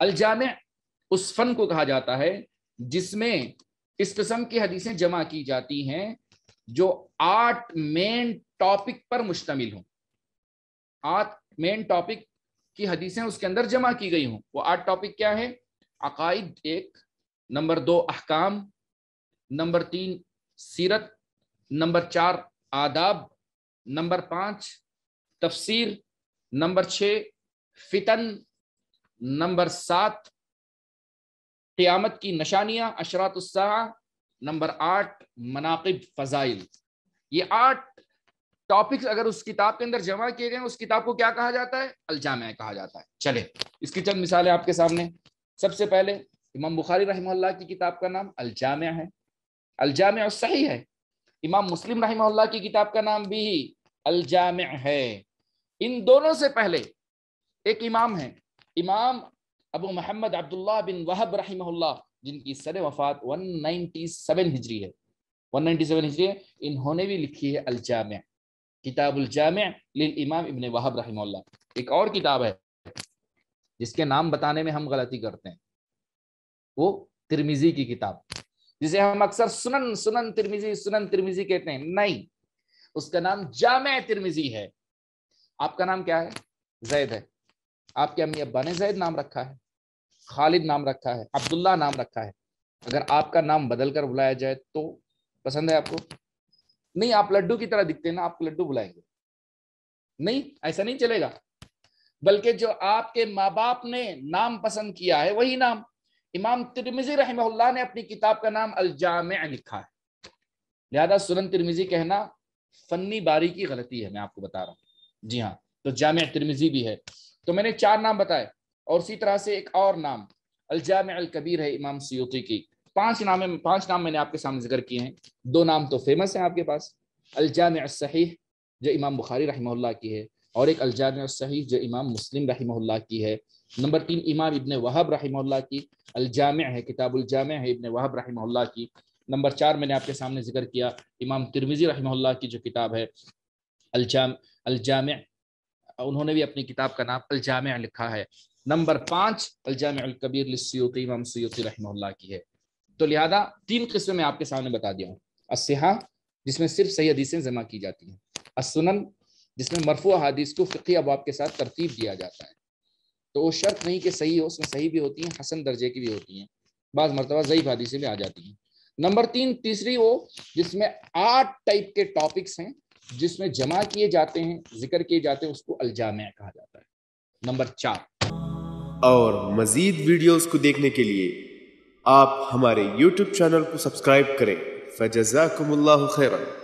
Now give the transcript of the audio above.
अलजाम उस फन को कहा जाता है जिसमें इस किस्म की हदीसें जमा की जाती हैं जो आठ मेन टॉपिक पर मुश्तमिल हों आठ मेन टॉपिक की हदीसें उसके अंदर जमा की गई हों वो आठ टॉपिक क्या है अकाइद एक नंबर दो अहकाम नंबर तीन सीरत नंबर चार आदाब नंबर पाँच तफसीर नंबर छ फितन नंबर सात क्यामत की नशानियाँ अशरात नंबर आठ मनाकब फ़जाइल ये आठ टॉपिक्स अगर उस किताब के अंदर जमा किए गए उस किताब को क्या कहा जाता है अलजाम कहा जाता है चले इसकी चंद मिसालें आपके सामने सबसे पहले इमाम बुखारी रहमल्ला की किताब का नाम अलजाम है अलजाम सही है इमाम मुस्लिम रहमल्ला की किताब का नाम भी अलजाम है इन दोनों से पहले एक इमाम है इमाम अबू मोहम्मद अब्दुल्ला बिन वहब रही जिनकी सर वफात 197 हिजरी है 197 हिजरी है इन्होंने भी लिखी है अलजाम किताब उलजाम इमाम इबन वहब रही एक और किताब है जिसके नाम बताने में हम गलती करते हैं वो तिरमिजी की किताब जिसे हम अक्सर सुनन सुनन तिरमिजी सुनन तिरमिजी कहते हैं नहीं उसका नाम जाम तिरमिजी है आपका नाम क्या है जैद है आपके अम्मी अब्बा ने जैद नाम रखा है खालिद नाम रखा है अब्दुल्ला नाम रखा है अगर आपका नाम बदल कर बुलाया जाए तो पसंद है आपको नहीं आप लड्डू की तरह दिखते हैं ना आपको लड्डू बुलाएंगे नहीं ऐसा नहीं चलेगा बल्कि जो आपके माँ बाप ने नाम पसंद किया है वही नाम इमाम तिरमिजी रहमहुल्ला ने अपनी किताब का नाम अल लिखा है लिहाजा सुरन तिरमिजी कहना फन्नी बारी की गलती है मैं आपको बता रहा हूँ जी हाँ तो जाम तिरमिजी भी है तो मैंने चार नाम बताए और इसी तरह से एक और नाम अलजाम अलकबीर कबीर है इमाम सयूती की पांच नाम पांच नाम मैंने आपके सामने जिक्र किए हैं दो नाम तो फेमस हैं आपके पास अलजाम सही जो इमाम बुखारी रही की है और एक अलजाम सही जो इमाम मुस्लिम रही की है नंबर तीन इमाम इबन वहब रहमल्ला की अलजाम है किताबुलजाम है इबन वहब रही की नंबर चार मैंने आपके सामने जिक्र किया इमाम तिरमिज़ी रहमल्ला की जो किताब है अलजाम अलजाम उन्होंने भी अपनी किताब का नाम अलजाम लिखा है नंबर पांच अलजाम कबीर इमाम रहमल्ला की है तो लिहाजा तीन किस्में मैं आपके सामने बता दिया हूँ असहा जिसमें सिर्फ सही हदीसें जमा की जाती हैं असनन जिसमें मरफू हदीस को फ़िकी अबाब के साथ तरतीब दिया जाता है तो वो शर्त नहीं कि सही हो उसमें सही भी होती हैं हसन दर्जे की भी होती हैं बाज़ मरतबा ज़यीफ़ हादीसी भी आ जाती हैं नंबर तीन तीसरी वो जिसमें आठ टाइप के टॉपिक्स हैं जिसमें जमा किए जाते हैं जिक्र किए जाते हैं उसको अलजामिया कहा जाता है नंबर चार और मजीद वीडियोस को देखने के लिए आप हमारे YouTube चैनल को सब्सक्राइब करें फजाकुम्ला खैरन